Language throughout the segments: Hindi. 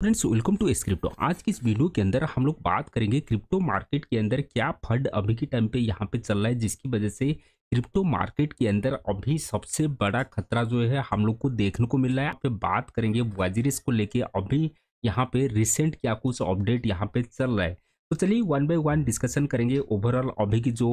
friends welcome to S crypto आज की इस वीडियो के अंदर हम लोग बात करेंगे क्रिप्टो मार्केट के अंदर क्या फंड अभी के टाइम पे यहाँ पे चल रहा है जिसकी वजह से क्रिप्टो मार्केट के अंदर अभी सबसे बड़ा खतरा जो है हम लोग को देखने को मिल रहा है पे बात करेंगे वाजिरिस को लेके अभी यहाँ पे रिसेंट क्या कुछ अपडेट यहाँ पे चल रहा है तो चलिए वन बाई वन डिस्कशन करेंगे ओवरऑल अभी की जो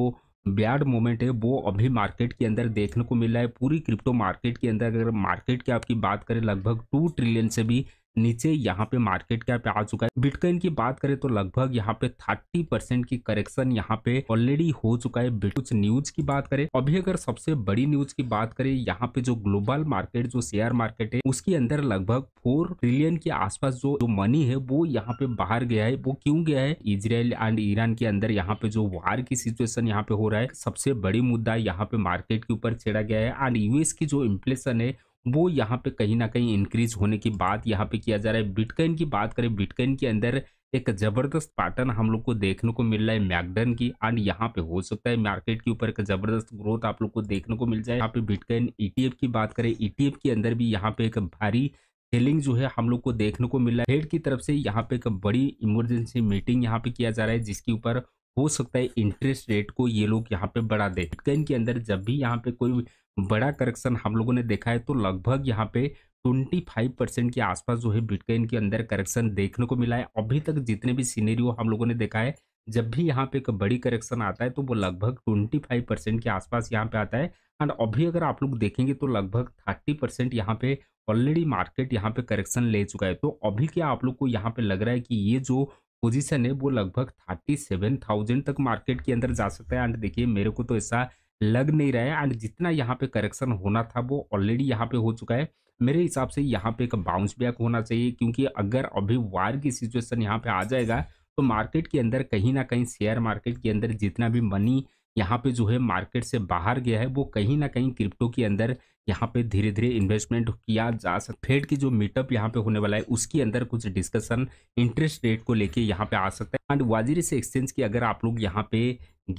ब्याड मोमेंट है वो अभी मार्केट के अंदर देखने को मिल रहा है पूरी क्रिप्टो मार्केट के अंदर अगर मार्केट की आपकी बात करें लगभग टू ट्रिलियन से भी नीचे यहाँ पे मार्केट कैप आ चुका है बिटकॉइन की बात करें तो लगभग यहाँ पे 30 परसेंट की करेक्शन यहाँ पे ऑलरेडी हो चुका है कुछ न्यूज की बात करें अभी अगर सबसे बड़ी न्यूज की बात करें यहाँ पे जो ग्लोबल मार्केट जो शेयर मार्केट है उसके अंदर लगभग फोर ट्रिलियन के आसपास जो जो मनी है वो यहाँ पे बाहर गया है वो क्यों गया है इसराइल एंड ईरान के अंदर यहाँ पे जो वार की सिचुएशन यहाँ पे हो रहा है सबसे बड़ी मुद्दा यहाँ पे मार्केट के ऊपर छेड़ा गया है एंड यूएस की जो इन्फ्लेशन है वो यहाँ पे कहीं ना कहीं इंक्रीज होने की बात यहाँ पे किया जा रहा है बिटकॉइन की बात करें बिटकॉइन के अंदर एक ज़बरदस्त पैटर्न हम लोग को देखने को मिल रहा है मैकडन की एंड यहाँ पे हो सकता है मार्केट के ऊपर एक ज़बरदस्त ग्रोथ आप लोग को देखने को मिल जाए यहाँ पे बिटकॉइन ईटीएफ e की बात करें ईटीएफ e के अंदर भी यहाँ पे एक भारी सेलिंग जो है हम लोग को देखने को मिल रहा है हेड की तरफ से यहाँ पे एक बड़ी इमरजेंसी मीटिंग यहाँ पे किया जा रहा है जिसके ऊपर हो सकता है इंटरेस्ट रेट को ये लोग यहाँ पे बढ़ा दे बिटकॉइन के अंदर जब भी यहाँ पे कोई बड़ा करेक्शन हम लोगों ने देखा है तो लगभग यहाँ पे 25 परसेंट के आसपास जो है बिटकॉइन के अंदर करेक्शन देखने को मिला है अभी तक जितने भी सीनेरियो हम लोगों ने देखा है जब भी यहाँ पे एक बड़ी करेक्शन आता है तो वो लगभग 25 परसेंट के आसपास यहाँ पे आता है एंड अभी अगर आप लोग देखेंगे तो लगभग 30 परसेंट यहाँ पे ऑलरेडी मार्केट यहाँ पे करेक्शन ले चुका है तो अभी क्या आप लोग को यहाँ पे लग रहा है कि ये जो पोजिशन है वो लगभग थर्टी सेवन थाउजेंड तक मार्केट के अंदर जा सकता है एंड देखिए मेरे को तो ऐसा लग नहीं रहा है एंड जितना यहाँ पे करेक्शन होना था वो ऑलरेडी यहाँ पे हो चुका है मेरे हिसाब से यहाँ पे एक बाउंस बैक होना चाहिए क्योंकि अगर अभी वार की सिचुएशन यहाँ पे आ जाएगा तो मार्केट के अंदर कहीं ना कहीं शेयर मार्केट के अंदर जितना भी मनी यहाँ पे जो है मार्केट से बाहर गया है वो कहीं ना कहीं क्रिप्टो के अंदर यहाँ पे धीरे धीरे इन्वेस्टमेंट किया जा सकता फेड की जो मीटअप यहाँ पे होने वाला है उसके अंदर कुछ डिस्कशन इंटरेस्ट रेट को लेके यहाँ पे आ सकता है एंड वाजिर से एक्सचेंज की अगर आप लोग यहाँ पे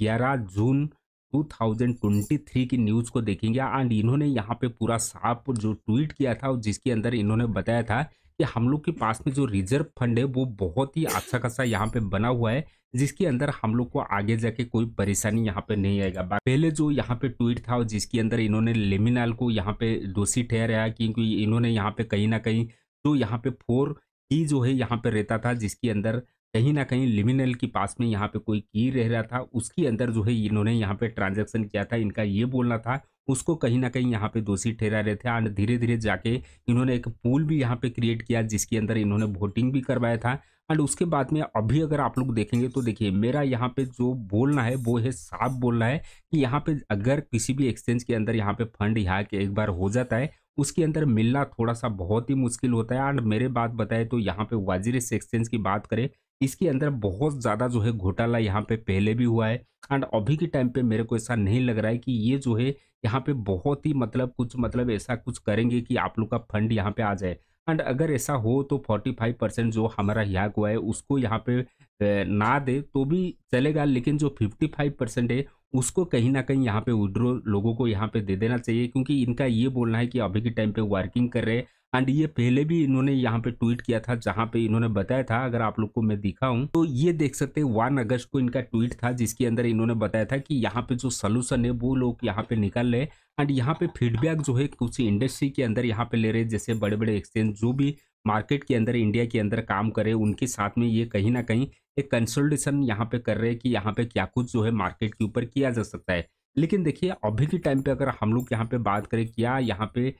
11 जून 2023 की न्यूज़ को देखेंगे एंड इन्होंने यहाँ पे पूरा साफ जो ट्वीट किया था और जिसके अंदर इन्होंने बताया था कि हम लोग के पास में जो रिजर्व फंड है वो बहुत ही अच्छा खासा यहाँ पे बना हुआ है जिसके अंदर हम लोग को आगे जाके कोई परेशानी यहाँ पे नहीं आएगा पहले जो यहाँ पे ट्वीट था और जिसके अंदर इन्होंने लेमिनाल को यहाँ पे दोषी ठहराया क्योंकि इन्होंने यहाँ पे कहीं ना कहीं जो यहाँ पे फोर ही जो है यहाँ पे रहता था जिसके अंदर कहीं ना कहीं लिमिनल के पास में यहाँ पे कोई की रह रहा था उसके अंदर जो है इन्होंने यहाँ पे ट्रांजैक्शन किया था इनका ये बोलना था उसको कहीं ना कहीं यहाँ पे दोषी ठहरा रहे थे एंड धीरे धीरे जाके इन्होंने एक पूल भी यहाँ पे क्रिएट किया जिसके अंदर इन्होंने वोटिंग भी करवाया था एंड उसके बाद में अभी अगर आप लोग देखेंगे तो देखिए मेरा यहाँ पे जो बोलना है वो है साफ बोलना है कि यहाँ पे अगर किसी भी एक्सचेंज के अंदर यहाँ पे फंड यहाँ के एक बार हो जाता है उसके अंदर मिलना थोड़ा सा बहुत ही मुश्किल होता है एंड मेरे बात बताए तो यहाँ पे वाजिर एक्सचेंज की बात करें इसके अंदर बहुत ज़्यादा जो है घोटाला यहाँ पे पहले भी हुआ है एंड अभी के टाइम पे मेरे को ऐसा नहीं लग रहा है कि ये जो है यहाँ पे बहुत ही मतलब कुछ मतलब ऐसा कुछ करेंगे कि आप लोग का फंड यहाँ पे आ जाए एंड अगर ऐसा हो तो 45 परसेंट जो हमारा यहाँ हुआ है उसको यहाँ पे ना दे तो भी चलेगा लेकिन जो 55 परसेंट है उसको कहीं ना कहीं यहाँ पे विड्रो लोगों को यहाँ पे दे देना चाहिए क्योंकि इनका ये बोलना है कि अभी के टाइम पे वर्किंग कर रहे हैं एंड ये पहले भी इन्होंने यहाँ पे ट्वीट किया था जहाँ पे इन्होंने बताया था अगर आप लोग को मैं दिखा हूँ तो ये देख सकते हैं वन अगस्त को इनका ट्वीट था जिसके अंदर इन्होंने बताया था कि यहाँ पे जो सोल्यूशन है वो लोग यहाँ पे निकाल रहे एंड यहाँ पे फीडबैक जो है कुछ इंडस्ट्री के अंदर यहाँ पे ले रहे जैसे बड़े बड़े एक्सचेंज जो भी मार्केट के अंदर इंडिया के अंदर काम करे उनके साथ में ये कहीं ना कहीं एक कंसल्टेशन यहाँ पे कर रहे हैं कि यहाँ पे क्या कुछ जो है मार्केट के ऊपर किया जा सकता है लेकिन देखिए अभी के टाइम पे अगर हम लोग यहाँ पे बात करें क्या यहाँ पे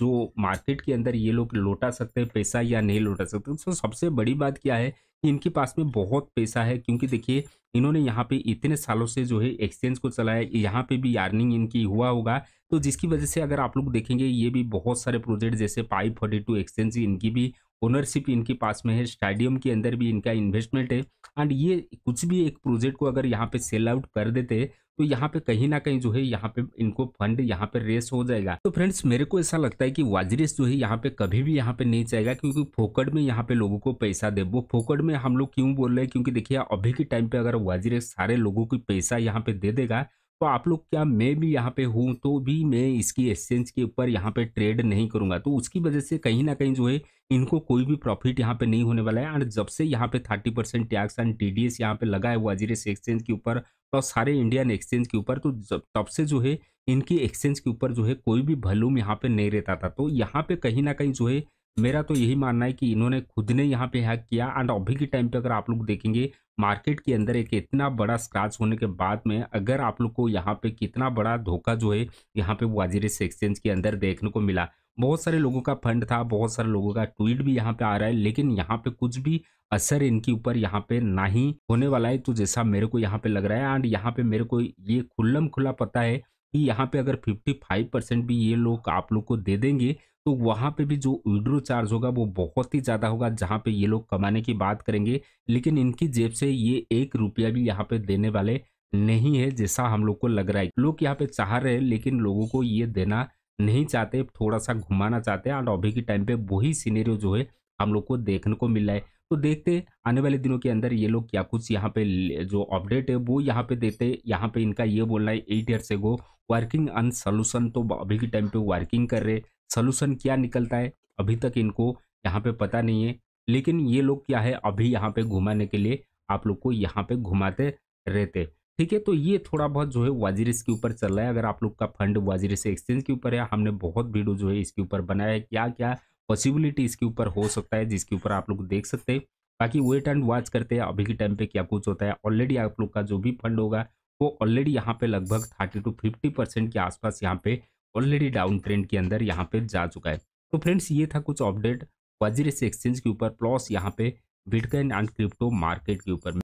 जो मार्केट के अंदर ये लोग लौटा सकते हैं पैसा या नहीं लौटा सकते तो सबसे बड़ी बात क्या है कि इनके पास में बहुत पैसा है क्योंकि देखिए इन्होंने यहाँ पे इतने सालों से जो है एक्सचेंज को चलाया यहाँ पे भी अर्निंग इनकी हुआ होगा तो जिसकी वजह से अगर आप लोग देखेंगे ये भी बहुत सारे प्रोजेक्ट जैसे पाइप फोर्टी टू एक्सचेंज इनकी भी ओनरशिप इनके पास में है स्टेडियम के अंदर भी इनका इन्वेस्टमेंट है एंड ये कुछ भी एक प्रोजेक्ट को अगर यहाँ पे सेल आउट कर देते तो यहाँ पे कहीं ना कहीं जो है यहाँ पे इनको फंड यहाँ पे रेस हो जाएगा तो फ्रेंड्स मेरे को ऐसा लगता है कि वाजरेस जो है यहाँ पे कभी भी यहाँ पे नहीं जाएगा क्योंकि फोकट में यहाँ पे लोगों को पैसा दे वो फोकट में हम लोग क्यों बोल रहे हैं क्योंकि देखिए अभी के टाइम पे अगर वाजरेस सारे लोगों को पैसा यहाँ पे दे देगा तो आप लोग क्या मैं भी यहाँ पे हूँ तो भी मैं इसकी एक्सचेंज के ऊपर यहाँ पे ट्रेड नहीं करूँगा तो उसकी वजह से कहीं ना कहीं जो है इनको कोई भी प्रॉफिट यहाँ पे नहीं होने वाला है और जब से यहाँ पे thirty percent tax and T D S यहाँ पे लगा है वजीरेस एक्सचेंज के ऊपर और तो सारे इंडियन एक्सचेंज के ऊपर तो जब तब से जो है इनकी एक्सचेंज के ऊपर जो है कोई भी वॉल्यूम यहाँ पे नहीं रहता था तो यहाँ पे कहीं ना कहीं जो है मेरा तो यही मानना है कि इन्होंने खुद ने यहाँ पे हैक किया एंड अभी के टाइम पे अगर आप लोग देखेंगे मार्केट के अंदर एक इतना बड़ा स्क्रैच होने के बाद में अगर आप लोग को यहाँ पे कितना बड़ा धोखा जो है यहाँ पे से एक्सचेंज के अंदर देखने को मिला बहुत सारे लोगों का फंड था बहुत सारे लोगों का ट्वीट भी यहाँ पे आ रहा है लेकिन यहाँ पे कुछ भी असर इनके ऊपर यहाँ पे ना ही होने वाला है तो जैसा मेरे को यहाँ पे लग रहा है एंड यहाँ पे मेरे को ये खुल्लम खुला पता है कि यहाँ पे अगर 55 परसेंट भी ये लोग आप लोग को दे देंगे तो वहाँ पे भी जो विड्रो चार्ज होगा वो बहुत ही ज़्यादा होगा जहाँ पे ये लोग कमाने की बात करेंगे लेकिन इनकी जेब से ये एक रुपया भी यहाँ पे देने वाले नहीं है जैसा हम लोग को लग रहा है लोग यहाँ पे चाह रहे हैं लेकिन लोगों को ये देना नहीं चाहते थोड़ा सा घुमाना चाहते हैं और अभी के टाइम पे वही सीनेरियो जो है हम लोग को देखने को मिल रहा है तो देखते आने वाले दिनों के अंदर ये लोग क्या कुछ यहाँ पे जो अपडेट है वो यहाँ पे देते यहाँ पे इनका ये बोलना है एट ईयर से गो वर्किंग ऑन सोल्यूशन तो अभी के टाइम पे वर्किंग कर रहे सोल्यूशन क्या निकलता है अभी तक इनको यहाँ पे पता नहीं है लेकिन ये लोग क्या है अभी यहाँ पे घुमाने के लिए आप लोग को यहाँ पे घुमाते रहते ठीक है तो ये थोड़ा बहुत जो है वाजिरिस के ऊपर चल रहा है अगर आप लोग का फंड वाजिरिस एक्सचेंज के ऊपर है हमने बहुत वीडियो जो है इसके ऊपर बनाया है क्या क्या पॉसिबिलिटी इसके ऊपर हो सकता है जिसके ऊपर आप लोग देख सकते हैं बाकी वेट एंड वॉच करते हैं अभी के टाइम पे क्या कुछ होता है ऑलरेडी आप लोग का जो भी फंड होगा वो ऑलरेडी यहाँ पे लगभग थर्टी टू फिफ्टी परसेंट के आसपास यहाँ पे ऑलरेडी डाउन ट्रेंड के अंदर यहाँ पे जा चुका है तो फ्रेंड्स ये था कुछ अपडेट वजीर एक्सचेंज के ऊपर प्लस यहाँ पे बिटकॉइन एंड क्रिप्टो मार्केट के ऊपर